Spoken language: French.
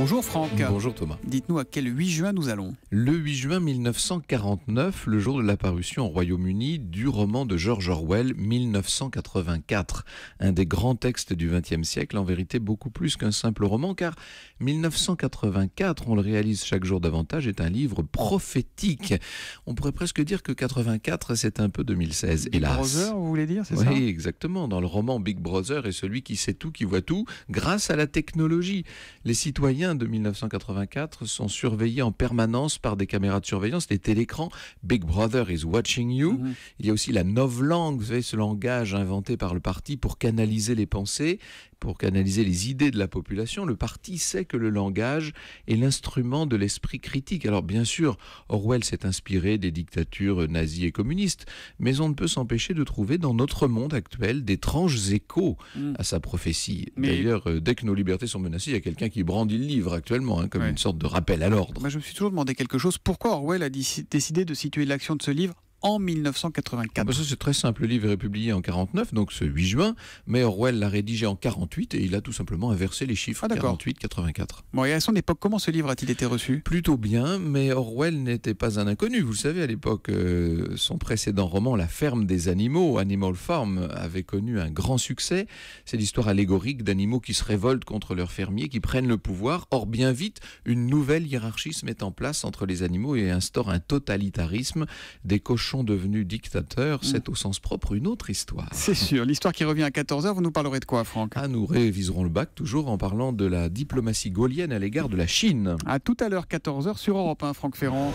Bonjour Franck. Bonjour Thomas. Dites-nous à quel 8 juin nous allons. Le 8 juin 1949, le jour de l'apparition au Royaume-Uni du roman de George Orwell 1984, un des grands textes du XXe siècle, en vérité beaucoup plus qu'un simple roman, car 1984, on le réalise chaque jour davantage, est un livre prophétique. On pourrait presque dire que 84, c'est un peu 2016, Big Brother, vous voulez dire, c'est ça Oui, exactement. Dans le roman, Big Brother est celui qui sait tout, qui voit tout, grâce à la technologie. Les citoyens de 1984 sont surveillés en permanence par des caméras de surveillance, des télécrans. Big Brother is watching you. Mhm. Il y a aussi la novlangue, vous savez, ce langage inventé par le parti pour canaliser les pensées, pour canaliser les idées de la population. Le parti sait que le langage est l'instrument de l'esprit critique. Alors bien sûr, Orwell s'est inspiré des dictatures nazies et communistes, mais on ne peut s'empêcher de trouver dans notre monde actuel d'étranges échos mm. à sa prophétie. D'ailleurs, euh, dès que nos libertés sont menacées, il y a quelqu'un qui brandit livre actuellement, hein, comme une sorte de rappel à l'ordre. je me suis toujours demandé quelque chose. Pourquoi Orwell a décidé de situer l'action de ce livre en 1984. Ah bah c'est très simple, le livre est publié en 49, donc ce 8 juin, mais Orwell l'a rédigé en 48 et il a tout simplement inversé les chiffres ah, 48-84. Bon, et à son époque, comment ce livre a-t-il été reçu Plutôt bien, mais Orwell n'était pas un inconnu. Vous le savez, à l'époque, euh, son précédent roman, La ferme des animaux, Animal Farm, avait connu un grand succès. C'est l'histoire allégorique d'animaux qui se révoltent contre leurs fermiers, qui prennent le pouvoir. Or, bien vite, une nouvelle hiérarchie se met en place entre les animaux et instaure un totalitarisme des cochons Devenus devenu dictateur, mm. c'est au sens propre une autre histoire. C'est sûr. L'histoire qui revient à 14h, vous nous parlerez de quoi, Franck Ah, nous réviserons le bac toujours en parlant de la diplomatie gaulienne à l'égard de la Chine. À tout à l'heure, 14h sur Europe 1, hein, Franck Ferrand.